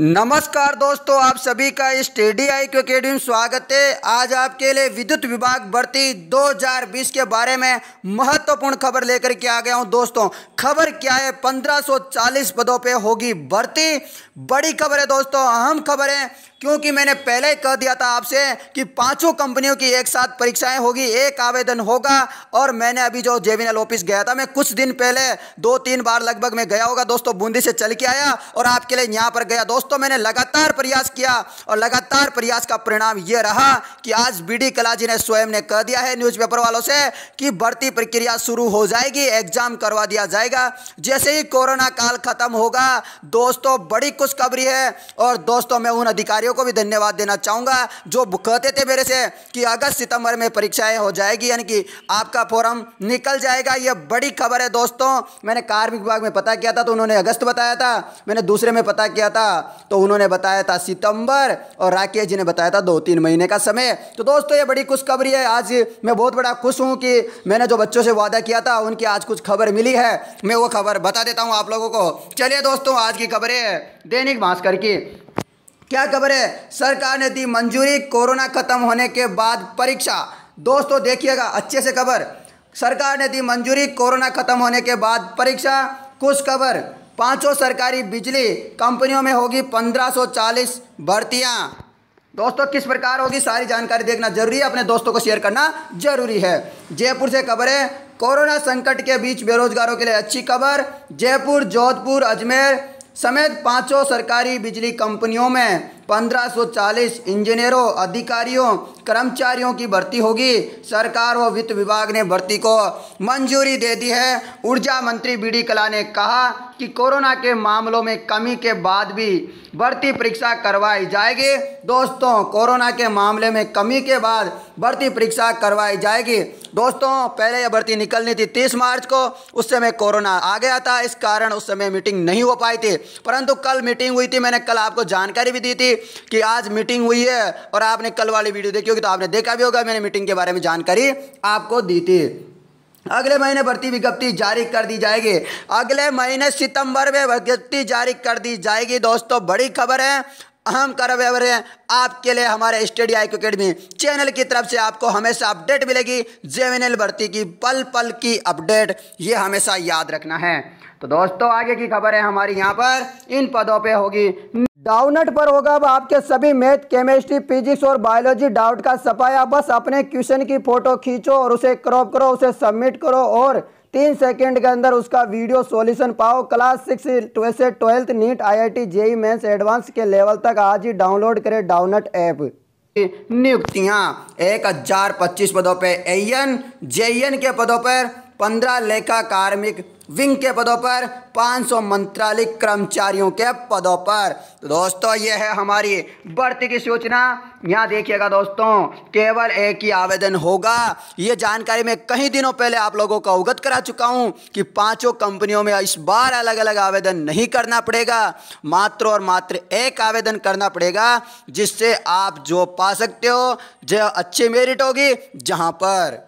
नमस्कार दोस्तों आप सभी का स्टेडी आई क्यू अकेडमी में स्वागत है आज आपके लिए विद्युत विभाग भर्ती 2020 के बारे में महत्वपूर्ण खबर लेकर के आ गया हूं दोस्तों खबर क्या है 1540 पदों पे होगी भर्ती बड़ी खबर है दोस्तों अहम खबर है क्योंकि मैंने पहले ही कह दिया था आपसे कि पांचों कंपनियों की एक साथ परीक्षाएं होगी एक आवेदन होगा और मैंने अभी जो जेविनल ऑफिस गया था मैं कुछ दिन पहले दो तीन बार लगभग मैं गया होगा दोस्तों बूंदी से चल के आया और आपके लिए यहाँ पर गया दोस्तों मैंने लगातार प्रयास किया और लगातार प्रयास का परिणाम यह रहा कि आज बी डी कलाजी ने स्वयं ने कह दिया है न्यूज वालों से कि भर्ती प्रक्रिया शुरू हो जाएगी एग्जाम करवा दिया जाएगा जैसे ही कोरोना काल खत्म होगा दोस्तों बड़ी खुशखबरी है और दोस्तों मैं उन अधिकारियों को भी धन्यवाद देना चाहूँगा जो कहते थे मेरे से कि अगस्त सितंबर में परीक्षाएं हो जाएगी यानी कि आपका फॉर्म निकल जाएगा यह बड़ी खबर है दोस्तों मैंने कार्मिक विभाग में पता किया था तो उन्होंने अगस्त बताया था मैंने दूसरे में पता किया था तो उन्होंने बताया था सितंबर और राकेश जी ने बताया था दो तीन महीने का समय तो दोस्तों ये बड़ी खुशखबरी है आज मैं बहुत बड़ा खुश हूँ कि मैंने जो बच्चों से वादा किया था उनकी आज कुछ खबर मिली है मैं वो खबर बता देता हूँ आप लोगों को चलिए दोस्तों आज की खबरें दैनिक भास्कर की क्या खबर है सरकार ने दी मंजूरी कोरोना खत्म होने के बाद परीक्षा दोस्तों देखिएगा अच्छे से खबर सरकार ने दी मंजूरी कोरोना खत्म होने के बाद परीक्षा कुछ खबर पांचों सरकारी बिजली कंपनियों में होगी 1540 भर्तियां दोस्तों किस प्रकार होगी सारी जानकारी देखना जरूरी है अपने दोस्तों को शेयर करना जरूरी है जयपुर से खबर है कोरोना संकट के बीच बेरोजगारों के लिए अच्छी खबर जयपुर जोधपुर अजमेर समेत पांचों सरकारी बिजली कंपनियों में 1540 इंजीनियरों अधिकारियों कर्मचारियों की भर्ती होगी सरकार व वित्त विभाग ने भर्ती को मंजूरी दे दी है ऊर्जा मंत्री बी डी कला ने कहा कि कोरोना के मामलों में कमी के बाद भी भर्ती परीक्षा करवाई जाएगी दोस्तों कोरोना के मामले में कमी के बाद भर्ती परीक्षा करवाई जाएगी दोस्तों पहले यह भर्ती निकलनी थी 30 मार्च को उस समय कोरोना आ गया था इस कारण उस समय मीटिंग नहीं हो पाई थी परंतु कल मीटिंग हुई थी मैंने कल आपको जानकारी भी दी थी कि आज मीटिंग हुई है और आपने कल वाली वीडियो देखी होगी तो आपने देखा भी होगा मैंने मीटिंग के बारे में जानकारी आपको दी थी अगले महीने भर्ती विज्ञप्ति जारी कर दी जाएगी अगले महीने सितंबर में विज्ञप्ति जारी कर दी जाएगी दोस्तों बड़ी खबर है अहम करवेवर हैं आपके लिए हमारे स्टडी आई अकेडमी चैनल की तरफ से आपको हमेशा अपडेट मिलेगी जेमिनल भर्ती की पल पल की अपडेट ये हमेशा याद रखना है तो दोस्तों आगे की खबर है हमारी यहाँ पर इन पदों पे होगी डाउनट पर होगा अब आपके सभी मैथ केमिस्ट्री फिजिक्स और बायोलॉजी डाउट का सफाया बस अपने क्वेश्चन की फोटो खींचो और उसे क्रॉप करो उसे सबमिट करो और तीन सेकंड के अंदर उसका वीडियो सॉल्यूशन पाओ क्लास सिक्स से twelfth NEET IIT JEE mains advance के लेवल तक आज ही डाउनलोड करें डाउनट ऐप नियुक्तियां एक हजार पच्चीस पदों पर एन जे के पदों पर पंद्रह लेखा कार्मिक विंग के पदों पर सौ मंत्रालय कर्मचारियों के पदों पर तो दोस्तों ये है हमारी बढ़ती की सूचना यहाँ देखिएगा दोस्तों केवल एक ही आवेदन होगा ये जानकारी मैं कई दिनों पहले आप लोगों को अवगत करा चुका हूँ कि पांचों कंपनियों में इस बार अलग अलग आवेदन नहीं करना पड़ेगा मात्र और मात्र एक आवेदन करना पड़ेगा जिससे आप जो पा सकते हो जो अच्छी मेरिट होगी जहाँ पर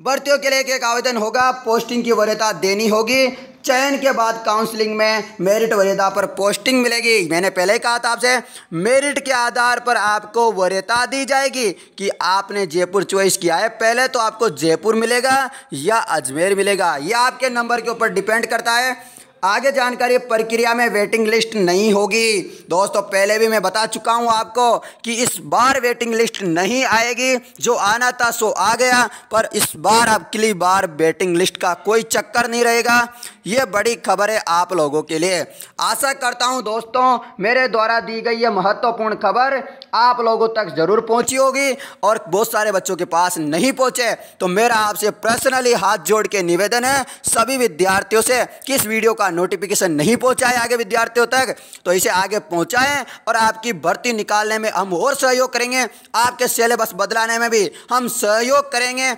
भर्तियों के लिए एक आवेदन होगा पोस्टिंग की वरीयता देनी होगी चयन के बाद काउंसलिंग में मेरिट वरीयता पर पोस्टिंग मिलेगी मैंने पहले ही कहा था आपसे मेरिट के आधार पर आपको वरीयता दी जाएगी कि आपने जयपुर चॉइस किया है पहले तो आपको जयपुर मिलेगा या अजमेर मिलेगा यह आपके नंबर के ऊपर डिपेंड करता है आगे जानकारी प्रक्रिया में वेटिंग लिस्ट नहीं होगी दोस्तों पहले भी मैं बता चुका हूं आपको कि इस बार वेटिंग लिस्ट नहीं आएगी जो आना था सो आ गया पर इस बार अगली बार वेटिंग लिस्ट का कोई चक्कर नहीं रहेगा ये बड़ी खबर है आप लोगों के लिए आशा करता हूं दोस्तों मेरे द्वारा दी गई ये महत्वपूर्ण खबर आप लोगों तक ज़रूर पहुंची होगी और बहुत सारे बच्चों के पास नहीं पहुंचे तो मेरा आपसे पर्सनली हाथ जोड़ के निवेदन है सभी विद्यार्थियों से कि इस वीडियो का नोटिफिकेशन नहीं पहुंचाए आगे विद्यार्थियों तक तो इसे आगे पहुंचाएं और आपकी भर्ती निकालने में हम और सहयोग करेंगे आपके सिलेबस बदलाने में भी हम सहयोग करेंगे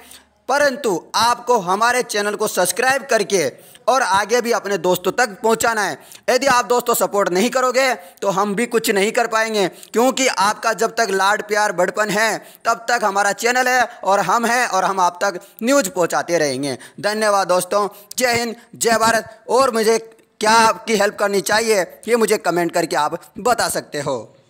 परंतु आपको हमारे चैनल को सब्सक्राइब करके और आगे भी अपने दोस्तों तक पहुंचाना है यदि आप दोस्तों सपोर्ट नहीं करोगे तो हम भी कुछ नहीं कर पाएंगे क्योंकि आपका जब तक लाड प्यार बड़पन है तब तक हमारा चैनल है और हम हैं और हम आप तक न्यूज पहुँचाते रहेंगे धन्यवाद दोस्तों जय हिंद जय भारत और मुझे क्या आपकी हेल्प करनी चाहिए ये मुझे कमेंट करके आप बता सकते हो